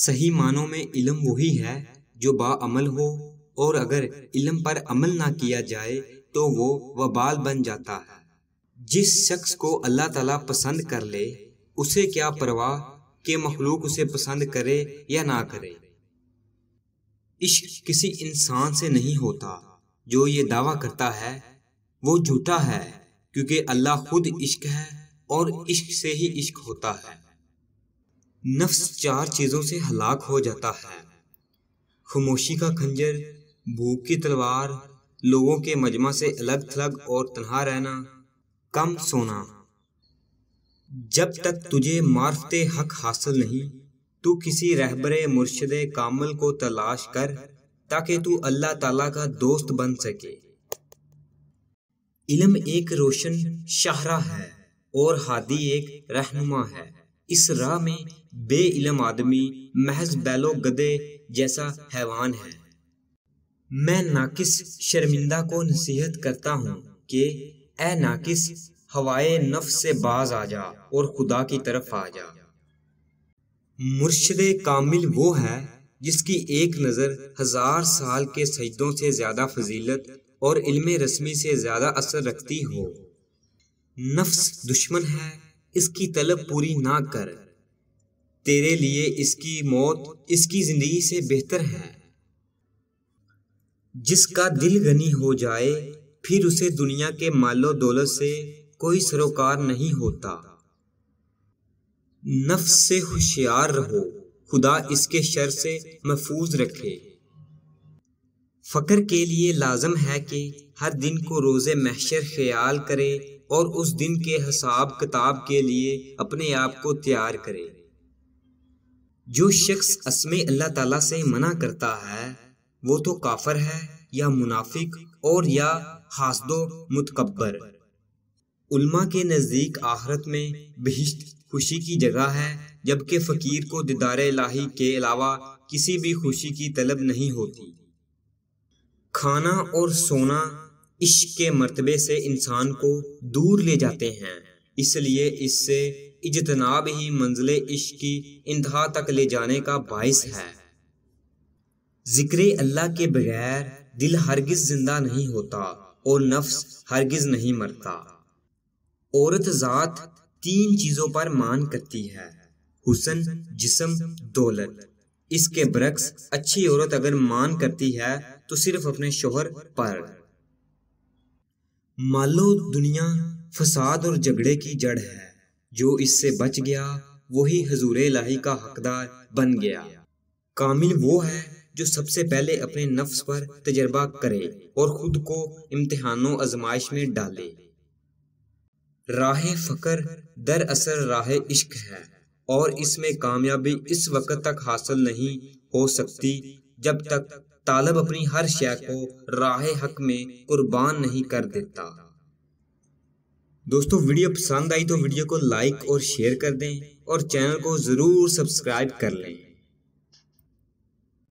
सही मानों में इलम वही है जो बामल हो और अगर इलम पर अमल ना किया जाए तो वो वबाल बन जाता है जिस शख्स को अल्लाह ताला पसंद कर ले उसे क्या परवाह के मखलूक उसे पसंद करे या ना करे इश्क किसी इंसान से नहीं होता जो ये दावा करता है वो झूठा है क्योंकि अल्लाह खुद इश्क है और इश्क से ही इश्क होता है नफ्स चार चीज़ों से हलाक हो जाता है खामोशी का खंजर भूख की तलवार लोगों के मजमा से अलग थलग और तनहा रहना कम सोना जब तक तुझे मार्फते हक हासिल नहीं तू किसी रहबरे मुर्शद कामल को तलाश कर ताकि तू अल्लाह ताला का दोस्त बन सके इलम एक रोशन शाहरा है और हादी एक रहनुमा है इस राह में बे इलम आदमी महज बैलो गदे जैसा हैवान है मैं नाकिस शर्मिंदा को नसीहत करता हूँ कि ए नाकिस हवाए नफ से बाज आ जा और खुदा की तरफ आ जा मुर्शद कामिल वो है जिसकी एक नज़र हजार साल के सजदों से ज़्यादा फजीलत और इल्म रस्मी से ज़्यादा असर रखती हो नफ्स दुश्मन है इसकी तलब पूरी ना कर तेरे लिए इसकी मौत इसकी जिंदगी से बेहतर है जिसका दिल गनी हो जाए फिर उसे दुनिया के मालो दौलत से कोई सरोकार नहीं होता नफ्स से होशियार रहो खुदा इसके शर से महफूज रखे फकर के लिए लाजम है कि हर दिन को रोज़े महशर ख्याल करे और उस दिन के हिसाब किताब के लिए अपने आप को तैयार करे जो शख्स असम अल्लाह ताला से मना करता है वो तो काफर है या मुनाफिक और या हासदो मुतकबर उल्मा के नज़दीक आखरत में बहिश्त खुशी की जगह है जबकि फ़कीर को दिदार लाही के अलावा किसी भी खुशी की तलब नहीं होती खाना और सोना इश्क के मरतबे से इंसान को दूर ले जाते हैं इसलिए इससे इजतनाब ही मंजिल इश्क की इंतहा तक ले जाने का बायस है जिक्र अल्लाह के बगैर दिल हरगिज जिंदा नहीं होता और नफ्स हरगिज नहीं मरता औरत ज़ात तीन चीज़ों पर मान करती है हुसन जिसम दौलत इसके बरक्स अच्छी औरत अगर मान करती है तो सिर्फ अपने शोहर पर मान लो दुनिया फसाद और झगड़े की जड़ है जो इससे बच गया वही हजूर लाही का हकदार बन गया कामिल वो है जो सबसे पहले अपने नफ्स पर तजर्बा करे और खुद को इम्तहानों आजमाइश में डाले राह फ़कर दरअसल राह इश्क है और इसमें कामयाबी इस वक्त तक हासिल नहीं हो सकती जब तक तालब अपनी हर शय को राह हक में कुर्बान नहीं कर देता दोस्तों वीडियो पसंद आई तो वीडियो को लाइक और शेयर कर दें और चैनल को ज़रूर सब्सक्राइब कर लें